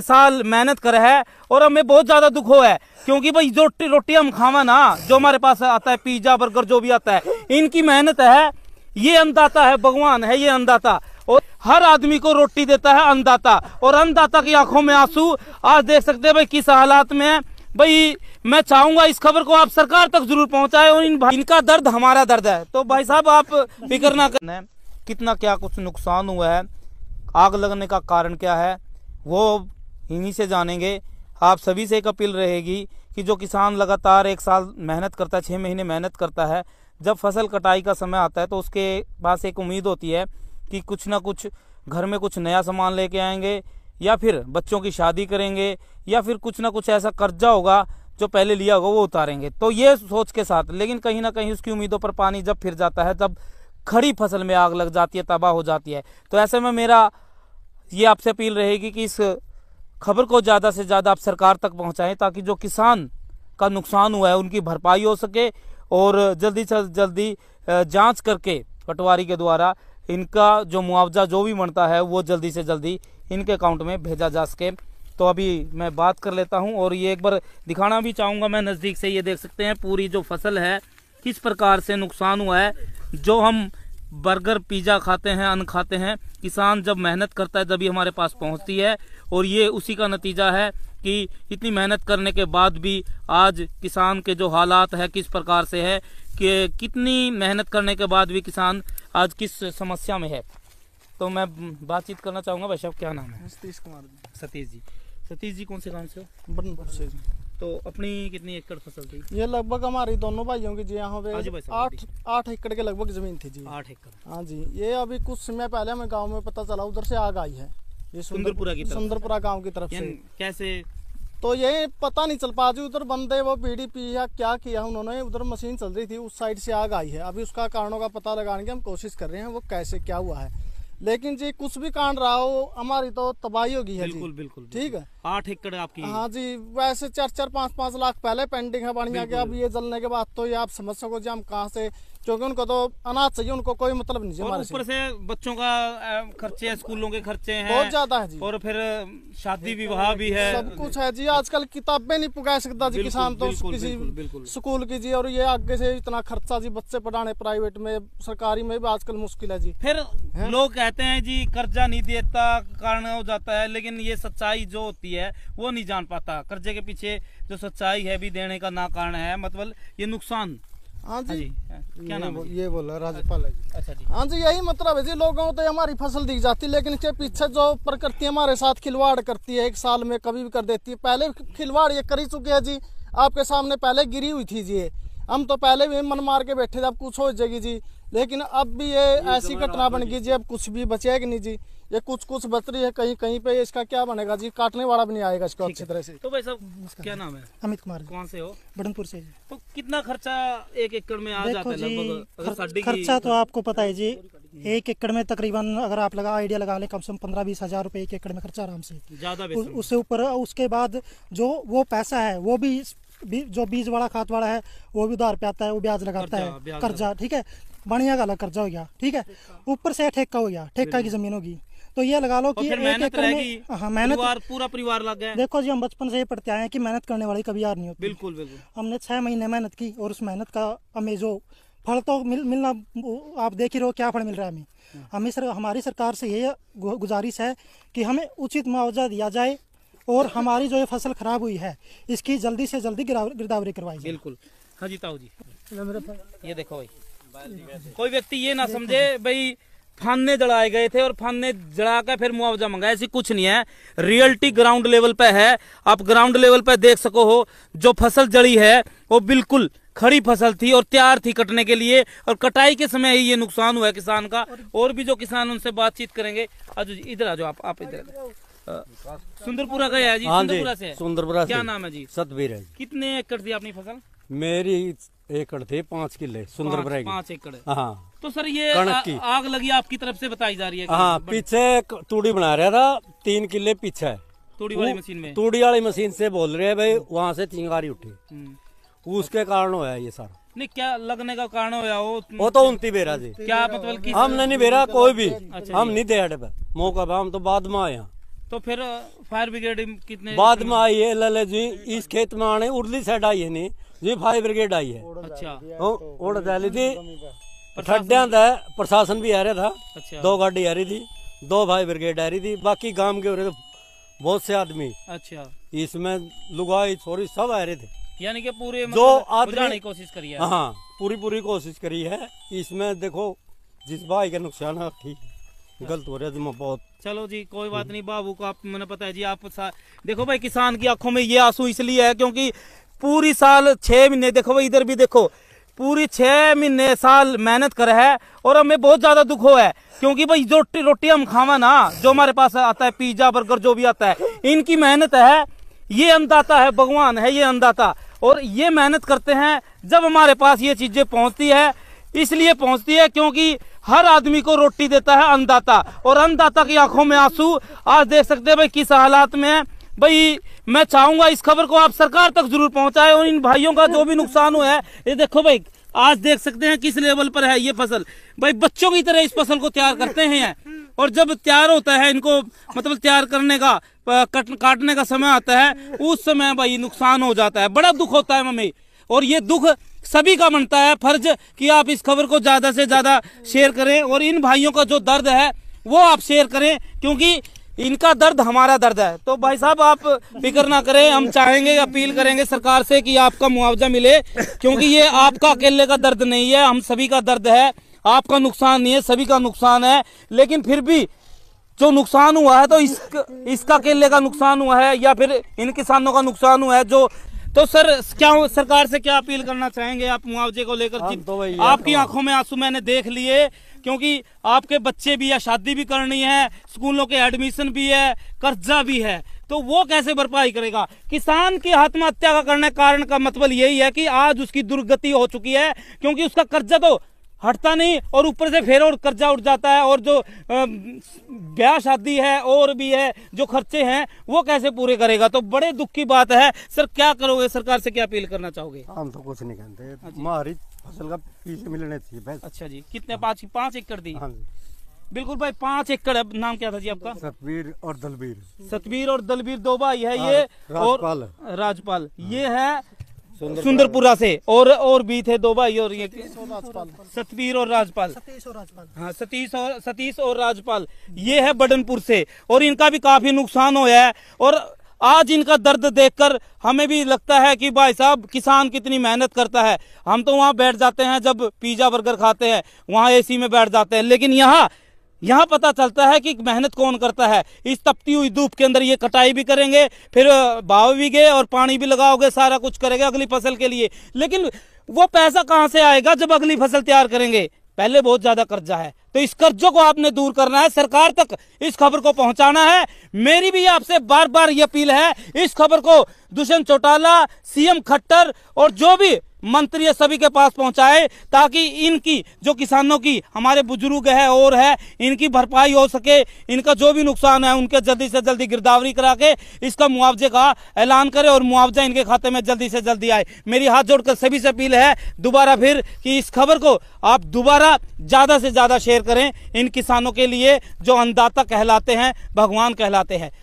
साल मेहनत करे है और हमें बहुत ज्यादा दुख हो है क्योंकि भाई जो रोटी हम खावा ना जो हमारे पास आता है पिज्जा बर्गर जो भी आता है इनकी मेहनत है ये अन्नदाता है भगवान है ये अन्नदाता और हर आदमी को रोटी देता है अन्नदाता और अन्नदाता की आंखों में आंसू आज देख सकते हैं भाई किस हालात में है भाई मैं चाहूंगा इस खबर को आप सरकार तक जरूर पहुंचाए और इन इनका दर्द हमारा दर्द है तो भाई साहब आप फिक्र ना करें कितना क्या कुछ नुकसान हुआ है आग लगने का कारण क्या है वो इन्हीं से जानेंगे आप सभी से एक अपील रहेगी कि जो किसान लगातार एक साल मेहनत करता है छः महीने मेहनत करता है जब फसल कटाई का समय आता है तो उसके पास एक उम्मीद होती है कि कुछ ना कुछ घर में कुछ नया सामान लेके आएंगे या फिर बच्चों की शादी करेंगे या फिर कुछ ना कुछ ऐसा कर्जा होगा जो पहले लिया होगा वो उतारेंगे तो ये सोच के साथ लेकिन कहीं ना कहीं उसकी उम्मीदों पर पानी जब फिर जाता है तब खड़ी फसल में आग लग जाती है तबाह हो जाती है तो ऐसे में मेरा ये आपसे अपील रहेगी कि इस खबर को ज़्यादा से ज़्यादा आप सरकार तक पहुँचाएँ ताकि जो किसान का नुकसान हुआ है उनकी भरपाई हो सके और जल्दी से जल्दी जांच करके पटवारी के द्वारा इनका जो मुआवजा जो भी बनता है वो जल्दी से जल्दी इनके अकाउंट में भेजा जा सके तो अभी मैं बात कर लेता हूं और ये एक बार दिखाना भी चाहूंगा मैं नज़दीक से ये देख सकते हैं पूरी जो फसल है किस प्रकार से नुकसान हुआ है जो हम बर्गर पिज़्ज़ा खाते हैं अन्न खाते हैं किसान जब मेहनत करता है तभी हमारे पास पहुँचती है और ये उसी का नतीजा है कि इतनी मेहनत करने के बाद भी आज किसान के जो हालात है किस प्रकार से है कि कितनी मेहनत करने के बाद भी किसान आज किस समस्या में है तो मैं बातचीत करना चाहूँगा भाई साहब क्या नाम है सतीश कुमार सतीश जी सतीश जी कौन से गाँव से हो तो अपनी कितनी एकड़ फसल थी ये लगभग हमारी दोनों भाइयों की जी यहाँ पे आठ आठ एकड़ के लगभग जमीन थी जी आठ एकड़ हाँ जी ये अभी कुछ समय पहले हमें गाँव में पता चला उधर से आग आई है सुंदरपुरा की सुंदरपुरा गाँव की तरफ से कैसे तो ये पता नहीं चल पा रही उधर बंदे वो पीडीपी या क्या किया उन्होंने उधर मशीन चल रही थी उस साइड से आग आई है अभी उसका कारणों का पता लगाने की हम कोशिश कर रहे हैं वो कैसे क्या हुआ है लेकिन जी कुछ भी कांड रहा हो हमारी तो तबाही होगी है बिल्कुल बिल्कुल ठीक है आठ एकड़ आपकी हाँ जी वैसे चार चार पाँच पाँच लाख पहले पेंडिंग है बढ़िया के अब ये जलने के बाद तो ये आप समझ सको जी हम कहाँ से क्योंकि उनको तो अनाज चाहिए उनको कोई मतलब नहीं और ऊपर से बच्चों का खर्चे हैं स्कूलों के खर्चे हैं बहुत ज्यादा है जी और फिर शादी विवाह भी है सब कुछ है जी आजकल किताबें नहीं पुगा सकता जी किसान तो किसी स्कूल की जी और ये आगे से इतना खर्चा जी बच्चे पढ़ाने प्राइवेट में सरकारी में भी आजकल मुश्किल है जी फिर लोग कहते हैं जी कर्जा नहीं देता कारण हो जाता है लेकिन ये सच्चाई जो होती है है वो नहीं जान पाता कर्जे के पीछे जो सच्चाई है भी देने का ना कारण है मतलब ये नुकसान हाँ जी, हाँ जी हाँ, क्या नाम ये बोला राज्यपाल जी अच्छा जी हाँ जी यही मतलब है जी लोगों को तो हमारी फसल दिख जाती है लेकिन इसके पीछे जो प्रकृति हमारे साथ खिलवाड़ करती है एक साल में कभी भी कर देती है पहले खिलवाड़ ये कर ही चुके हैं जी आपके सामने पहले गिरी हुई थी जी हम तो पहले भी मन मार के बैठे थे अब कुछ हो जाएगी जी लेकिन अब भी ये ऐसी घटना बन गई जी अब कुछ भी बचे कि नहीं जी ये कुछ कुछ बच रही है कहीं कहीं पे इसका क्या बनेगा जी काटने वाला भी नहीं आएगा इसको अच्छी तरह से तो भाई साहब क्या नाम है अमित कुमार कौन से हो बडनपुर से तो कितना खर्चा एक एकड़ में आ जाता है खर्चा तो आपको पता है जी एक एकड़ में तकरीबन अगर आप लगा आइडिया लगा लें कम से कम पंद्रह बीस हजार रूपए एक एकड़ में खर्चा आराम से ज्यादा उससे ऊपर उसके बाद जो वो पैसा है वो भी जो बीज वाला खाद वाला है वो भी उधार पे आता है वो ब्याज लगाता है कर्जा ठीक है बढ़िया का अलग कर्जा हो गया ठीक है ऊपर से ठेका हो गया ठेका की जमीन होगी तो ये लगा लो कि एक एकड़ में हाँ मेहनत पूरा परिवार लग गया देखो जी हम बचपन से ये पढ़ते आए हैं कि मेहनत करने वाली कभी यार नहीं होती बिल्कुल बिल्कुल हमने छह महीने मेहनत की और उस मेहनत का हमें जो फल तो मिल मिलना आप देख ही रहो क्या फल मिल रहा है हमें हाँ। हमें सर हमारी सरकार से ये गुजारिश है कि हमें उचित मुआवजा दिया जाए और हमारी जो ये फसल खराब हुई है इसकी जल्दी से जल्दी गिरदावरी करवाई बिल्कुल हाँ जी ताऊ जी ये देखो भाई कोई व्यक्ति ये ना समझे भाई फाने जड़ाए गए थे और फाने जड़ा कर फिर मुआवजा मंगा ऐसी कुछ नहीं है रियलिटी ग्राउंड लेवल पे है आप ग्राउंड लेवल पे देख सको हो जो फसल जड़ी है वो बिल्कुल खड़ी फसल थी और तैयार थी कटने के लिए और कटाई के समय ही ये नुकसान हुआ है किसान का और भी जो किसान उनसे बातचीत करेंगे आज इधर आ जाओ आप आप इधर सुंदरपुरा का है हाँ जी सुंदरपुरा से सुंदरपुरा क्या नाम है जी सतबीर है कितने एकड़ थी अपनी फसल मेरी एकड़ थे पाँच किले सुंदर पाँच, पाँच एकड़ हाँ तो सर ये कणक की आग लगी आपकी तरफ से बताई जा रही है हाँ पीछे तूड़ी बना रहा था तीन किले पीछे तूड़ी वाली मशीन में तूड़ी वाली मशीन से बोल रहे हैं भाई हम्म। वहाँ से चिंगारी उठी हम्म। उसके कारण होया ये सारा नहीं क्या लगने का कारण होया हो तो- वो तो उनती बेरा जी क्या मतलब की हमने नहीं बेरा कोई भी अच्छा हम नहीं दे हटे मौका हम तो बाद में आए तो फिर फायर uh, ब्रिगेड कितने बाद में आई है लले जी इस खेत में आने उर्ली साइड आई है नहीं जी फायर ब्रिगेड आई है अच्छा ਉਹ ਉਹ था प्रशासन भी आ रहा था अच्छा दो गाड़ी आ रही थी दो भाई ब्रिगेड आ रही थी बाकी गांव के हो रहे थे बहुत से आदमी अच्छा इसमें लुगाई छोरी सब आ रहे थे यानी कि पूरे मतलब जो आदमी- कोशिश करी है हाँ पूरी पूरी कोशिश करी है इसमें देखो जिस भाई का नुकसान है ठीक है। गलत हो रहा है तो बहुत चलो जी कोई बात नहीं बाबू को आप मैंने पता है जी आप देखो भाई किसान की आंखों में ये आंसू इसलिए है क्योंकि पूरी साल छः महीने देखो भाई इधर भी देखो पूरी छः महीने साल मेहनत करे है और हमें बहुत ज़्यादा दुख हो है क्योंकि भाई जो रोटी हम खावा ना जो हमारे पास आता है पिज्ज़ा बर्गर जो भी आता है इनकी मेहनत है ये अन्नदाता है भगवान है ये अन्नदाता और ये मेहनत करते हैं जब हमारे पास ये चीज़ें पहुँचती है इसलिए पहुंचती है क्योंकि हर आदमी को रोटी देता है अन्नदाता और अन्नदाता की आंखों में आंसू आज देख सकते हैं भाई किस हालात में है भाई मैं चाहूंगा इस खबर को आप सरकार तक जरूर पहुंचाए और इन भाइयों का जो भी नुकसान हुआ है ये देखो भाई आज देख सकते हैं किस लेवल पर है ये फसल भाई बच्चों की तरह इस फसल को तैयार करते हैं और जब तैयार होता है इनको मतलब तैयार करने का कट, काटने का समय आता है उस समय भाई नुकसान हो जाता है बड़ा दुख होता है मम्मी और ये दुख सभी का बनता है फर्ज कि आप इस खबर को ज्यादा से ज्यादा शेयर करें और इन भाइयों का जो दर्द है वो आप शेयर करें क्योंकि इनका दर्द हमारा दर्द है तो भाई साहब आप फिक्र ना करें हम चाहेंगे अपील करेंगे सरकार से कि आपका मुआवजा मिले क्योंकि ये आपका अकेले का दर्द नहीं है हम सभी का दर्द है आपका नुकसान नहीं है सभी का नुकसान है लेकिन फिर भी जो नुकसान हुआ है तो इस इसका अकेले का नुकसान हुआ है या फिर इन किसानों का नुकसान हुआ है जो तो सर क्या सरकार से क्या अपील करना चाहेंगे आप मुआवजे को लेकर तो आपकी तो आंखों में आंसू मैंने देख लिए क्योंकि आपके बच्चे भी है शादी भी करनी है स्कूलों के एडमिशन भी है कर्जा भी है तो वो कैसे भरपाई करेगा किसान की आत्महत्या का करने कारण का मतलब यही है कि आज उसकी दुर्गति हो चुकी है क्योंकि उसका कर्जा तो हटता नहीं और ऊपर से फिर और कर्जा उठ जाता है और जो ब्याह शादी है और भी है जो खर्चे हैं वो कैसे पूरे करेगा तो बड़े दुख की बात है सर क्या करोगे सरकार से क्या अपील करना चाहोगे हम तो कुछ नहीं कहते हमारी हाँ फसल का पीस मिलने थी अच्छा जी कितने पाँच पाँच एकड़ दी हाँ बिल्कुल भाई पांच एकड़ नाम क्या था जी आपका सतवीर और दलबीर सतवीर और दलबीर दो भाई है हाँ, ये राजपाल। और राजपाल ये है सुंदरपुरा से और और भी थे दो भाई और ये सतवीर और राजपाल सतीश और राजपाल हाँ सतीश और सतीश और राजपाल ये है बडनपुर से और इनका भी काफी नुकसान होया है और आज इनका दर्द देखकर हमें भी लगता है कि भाई साहब किसान कितनी मेहनत करता है हम तो वहाँ बैठ जाते हैं जब पिज्ज़ा बर्गर खाते हैं वहाँ एसी में बैठ जाते हैं लेकिन यहाँ यहाँ पता चलता है कि मेहनत कौन करता है इस तपती हुई धूप के अंदर ये कटाई भी करेंगे फिर भाव भी गए और पानी भी लगाओगे सारा कुछ करेंगे अगली फसल के लिए लेकिन वो पैसा कहाँ से आएगा जब अगली फसल तैयार करेंगे पहले बहुत ज़्यादा कर्जा है तो इस कर्जों को आपने दूर करना है सरकार तक इस खबर को पहुंचाना है मेरी भी आपसे बार बार ये अपील है इस खबर को दुष्यंत चौटाला सीएम खट्टर और जो भी मंत्री सभी के पास पहुंचाए ताकि इनकी जो किसानों की हमारे बुजुर्ग है और है इनकी भरपाई हो सके इनका जो भी नुकसान है उनके जल्दी से जल्दी गिरदावरी करा के इसका मुआवजे का ऐलान करे और मुआवजा इनके खाते में जल्दी से जल्दी आए मेरी हाथ जोड़कर सभी से अपील है दोबारा फिर कि इस खबर को आप दोबारा ज़्यादा से ज़्यादा शेयर करें इन किसानों के लिए जो अन्नदाता कहलाते हैं भगवान कहलाते हैं